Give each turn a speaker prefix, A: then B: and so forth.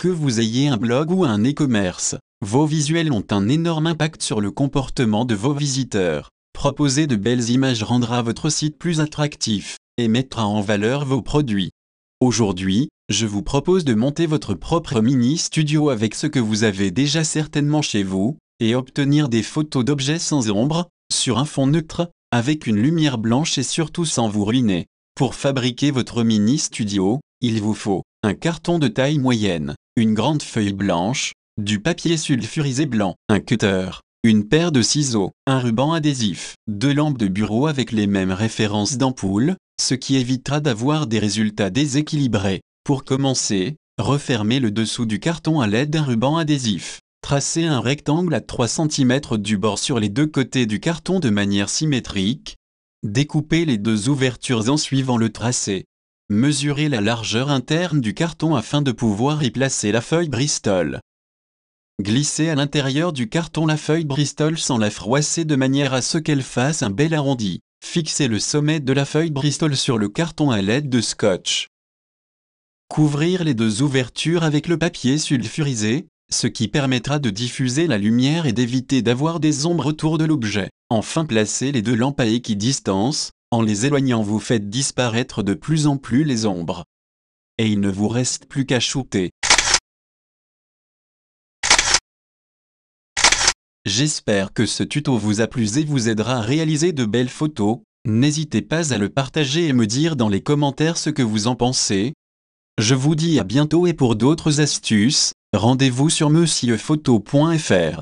A: Que vous ayez un blog ou un e-commerce, vos visuels ont un énorme impact sur le comportement de vos visiteurs. Proposer de belles images rendra votre site plus attractif et mettra en valeur vos produits. Aujourd'hui, je vous propose de monter votre propre mini studio avec ce que vous avez déjà certainement chez vous et obtenir des photos d'objets sans ombre, sur un fond neutre, avec une lumière blanche et surtout sans vous ruiner. Pour fabriquer votre mini studio, il vous faut un carton de taille moyenne, une grande feuille blanche, du papier sulfurisé blanc, un cutter, une paire de ciseaux, un ruban adhésif, deux lampes de bureau avec les mêmes références d'ampoule, ce qui évitera d'avoir des résultats déséquilibrés. Pour commencer, refermez le dessous du carton à l'aide d'un ruban adhésif. Tracez un rectangle à 3 cm du bord sur les deux côtés du carton de manière symétrique. Découpez les deux ouvertures en suivant le tracé. Mesurez la largeur interne du carton afin de pouvoir y placer la feuille Bristol. Glissez à l'intérieur du carton la feuille Bristol sans la froisser de manière à ce qu'elle fasse un bel arrondi. Fixez le sommet de la feuille Bristol sur le carton à l'aide de scotch. Couvrir les deux ouvertures avec le papier sulfurisé, ce qui permettra de diffuser la lumière et d'éviter d'avoir des ombres autour de l'objet. Enfin placez les deux lampes à équidistance. En les éloignant vous faites disparaître de plus en plus les ombres. Et il ne vous reste plus qu'à shooter. J'espère que ce tuto vous a plu et vous aidera à réaliser de belles photos. N'hésitez pas à le partager et me dire dans les commentaires ce que vous en pensez. Je vous dis à bientôt et pour d'autres astuces, rendez-vous sur monsieurphoto.fr.